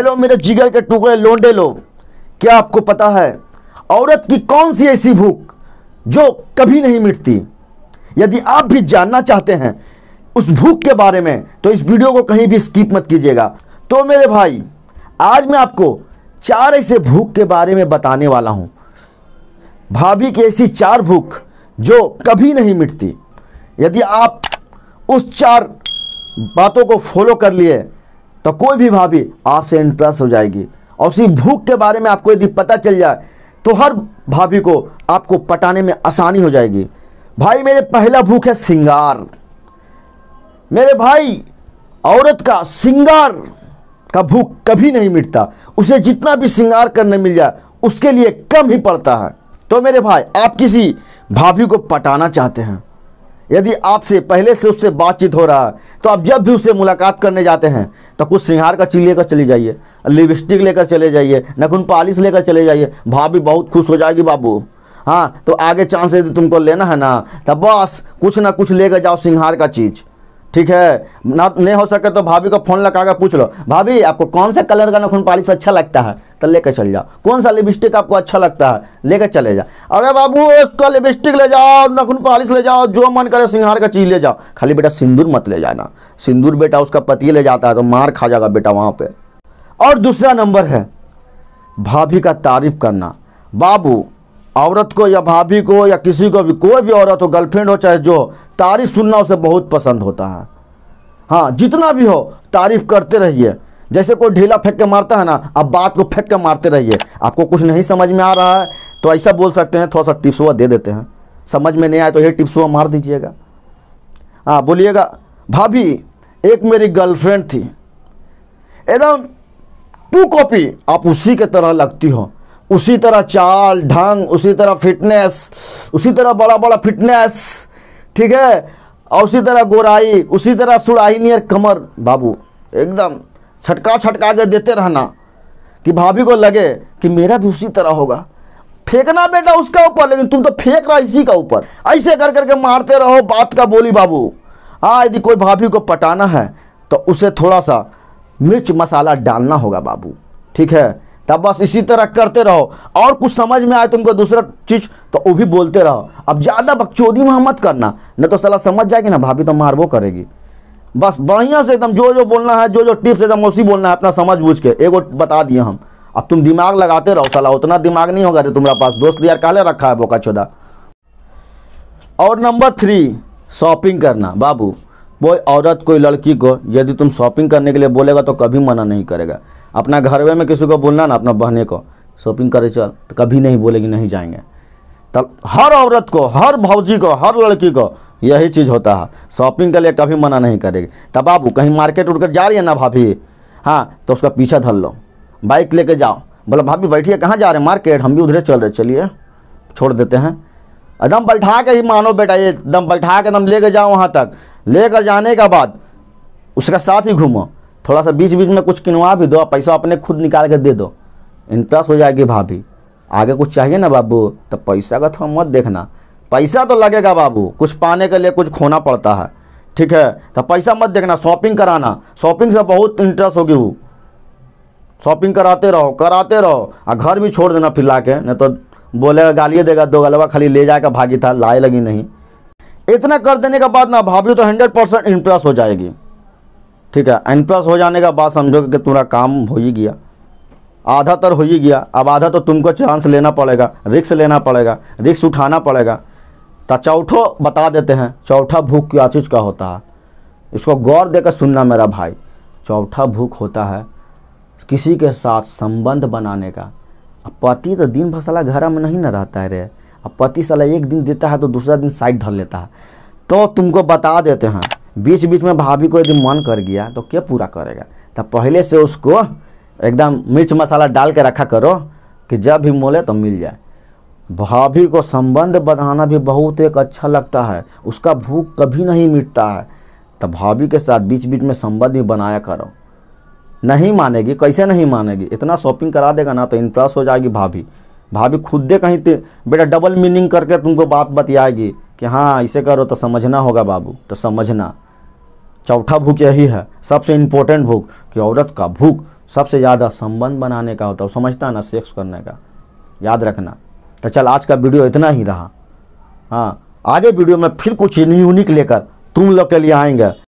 hello मेरे जिगर के टुकड़े लोंडे लो क्या आपको पता है औरत की कौन सी ऐसी भूख जो कभी नहीं मिटती यदि आप भी जानना चाहते हैं उस भूख के बारे में तो इस वीडियो को कहीं भी स्किप मत कीजिएगा तो मेरे भाई आज मैं आपको चार ऐसे भूख के बारे में बताने वाला हूं भाभी की ऐसी चार भूख जो कभी नहीं मिटती यदि आप उस चार बातों को फॉलो कर लिए तो कोई भी भाभी आपसे इंप्रेस हो जाएगी और उसी भूख के बारे में आपको यदि पता चल जाए तो हर भाभी को आपको पटाने में आसानी हो जाएगी भाई मेरे पहला भूख है सिंगार मेरे भाई औरत का सिंगार का भूख कभी नहीं मिटता उसे जितना भी सिंगार करने मिल जाए उसके लिए कम ही पड़ता है तो मेरे भाई आप किसी भाभी को पटाना चाहते हैं यदि आपसे पहले से उससे बातचीत हो रहा है तो आप जब भी उससे मुलाकात करने जाते हैं तो कुछ सिंगार का चीज लेकर चले जाइए लिपस्टिक लेकर चले जाइए नखुन पॉलिश लेकर चले जाइए भाभी बहुत खुश हो जाएगी बाबू हाँ तो आगे चांस यदि तो तुमको लेना है ना तो बस कुछ ना कुछ लेकर जाओ सिंगार का चीज़ ठीक है ना नहीं हो सके तो भाभी को फ़ोन लगा कर पूछ लो भाभी आपको कौन सा कलर का नखून पालिश अच्छा लगता है तो लेकर चल जाओ कौन सा लिपस्टिक आपको अच्छा लगता है लेकर चले जाओ अरे बाबू उसका लिपस्टिक ले जाओ नखून पालिश ले जाओ जो मन करे सिंगार का चीज़ ले जाओ खाली बेटा सिंदूर मत ले जाना सिंदूर बेटा उसका पति ले जाता है तो मार खा जाएगा बेटा वहाँ पर और दूसरा नंबर है भाभी का तारीफ करना बाबू औरत को या भाभी को या किसी को भी कोई भी औरत हो गर्लफ्रेंड हो चाहे जो तारीफ सुनना उसे बहुत पसंद होता है हाँ जितना भी हो तारीफ करते रहिए जैसे कोई ढीला फेंक के मारता है ना अब बात को फेंक के मारते रहिए आपको कुछ नहीं समझ में आ रहा है तो ऐसा बोल सकते हैं थोड़ा सा टिप्स हुआ दे देते हैं समझ में नहीं आए तो ये टिप्स हुआ मार दीजिएगा हाँ बोलिएगा भाभी एक मेरी गर्लफ्रेंड थी एकदम टू कॉपी आप उसी के तरह लगती हो उसी तरह चाल ढंग उसी तरह फिटनेस उसी तरह बड़ा बड़ा फिटनेस ठीक है और उसी तरह गोराई उसी तरह सुड़ाही नियर कमर बाबू एकदम छटका छटका के देते रहना कि भाभी को लगे कि मेरा भी उसी तरह होगा फेंकना बेटा उसका ऊपर लेकिन तुम तो फेंक रहा इसी का ऊपर ऐसे कर करके मारते रहो बात का बोली बाबू हाँ यदि कोई भाभी को पटाना है तो उसे थोड़ा सा मिर्च मसाला डालना होगा बाबू ठीक है तब बस इसी तरह करते रहो और कुछ समझ में आए तुमको दूसरा चीज़ तो वो भी बोलते रहो अब ज़्यादा बकचोदी में मत करना न तो सलाह समझ जाएगी ना भाभी तो मार वो करेगी बस बढ़िया से एकदम जो जो बोलना है जो जो टिप्स एकदम उसी बोलना है अपना समझ बूझ के एगो बता दिए हम अब तुम दिमाग लगाते रहो सलाह उतना दिमाग नहीं होगा जो तुम्हारे पास दोस्त यार काले रखा है बोका चौदा और नंबर थ्री शॉपिंग करना बाबू कोई औरत कोई लड़की को यदि तुम शॉपिंग करने के लिए बोलेगा तो कभी मना नहीं करेगा अपना घर में किसी को बोलना ना अपना बहने को शॉपिंग करे चल तो कभी नहीं बोलेगी नहीं जाएंगे तब हर औरत को हर भौजी को हर लड़की को यही चीज़ होता है शॉपिंग के लिए कभी मना नहीं करेगी तब बाबू कहीं मार्केट उठकर जा रही है ना भाभी हाँ तो उसका पीछा धर लो बाइक लेके जाओ बोला भाभी बैठिए कहाँ जा रहे हैं मार्केट हम भी उधर चल रहे चलिए छोड़ देते हैं एकदम बैठा के ही मानो बेटा ये एकदम बैठा के एकदम लेके जाओ वहाँ तक लेकर जाने के बाद उसका साथ ही घूमो थोड़ा सा बीच बीच में कुछ किनवा भी दो पैसा अपने खुद निकाल के दे दो इंटरेस्ट हो जाएगी भाभी आगे कुछ चाहिए ना बाबू तो पैसा का थोड़ा तो मत देखना पैसा तो लगेगा बाबू कुछ पाने के लिए कुछ खोना पड़ता है ठीक है तो पैसा मत देखना शॉपिंग कराना शॉपिंग से बहुत इंटरेस्ट होगी वो शॉपिंग कराते रहो कराते रहो और घर भी छोड़ देना फिर ला के नहीं तो बोलेगा गालिए देगा दो गलवा खाली ले जाएगा भागी था लाए लगी नहीं इतना कर देने के बाद ना भाभी तो हंड्रेड परसेंट इंप्रेस हो जाएगी ठीक है एन प्लस हो जाने का बाद समझो कि तुम्हारा काम हो ही गया आधा तर हो ही गया अब आधा तो तुमको चांस लेना पड़ेगा रिक्स लेना पड़ेगा रिक्स उठाना पड़ेगा तो चौथो बता देते हैं चौथा भूख क्या चीज़ का होता है इसको गौर देकर सुनना मेरा भाई चौथा भूख होता है किसी के साथ संबंध बनाने का अब पति तो दिन भर सला घर में नहीं ना रहता है रे अब पति सला एक दिन देता है तो दूसरा दिन साइड धर लेता है तो तुमको बता देते हैं बीच बीच में भाभी को यदि मन कर गया तो क्या पूरा करेगा तो पहले से उसको एकदम मिर्च मसाला डाल के रखा करो कि जब भी मोले तो मिल जाए भाभी को संबंध बढ़ाना भी बहुत एक अच्छा लगता है उसका भूख कभी नहीं मिटता है तो भाभी के साथ बीच बीच में संबंध भी बनाया करो नहीं मानेगी कैसे नहीं मानेगी इतना शॉपिंग करा देगा ना तो इम्प्रेस हो जाएगी भाभी भाभी खुद दे कहीं बेटा डबल मीनिंग करके तुमको बात बतियाएगी कि हाँ इसे करो तो समझना होगा बाबू तो समझना चौथा भूख यही है सबसे इम्पोर्टेंट भूख कि औरत का भूख सबसे ज़्यादा संबंध बनाने का होता है समझता ना सेक्स करने का याद रखना तो चल आज का वीडियो इतना ही रहा हाँ आगे वीडियो में फिर कुछ यूनिक लेकर तुम लोग के लिए आएंगे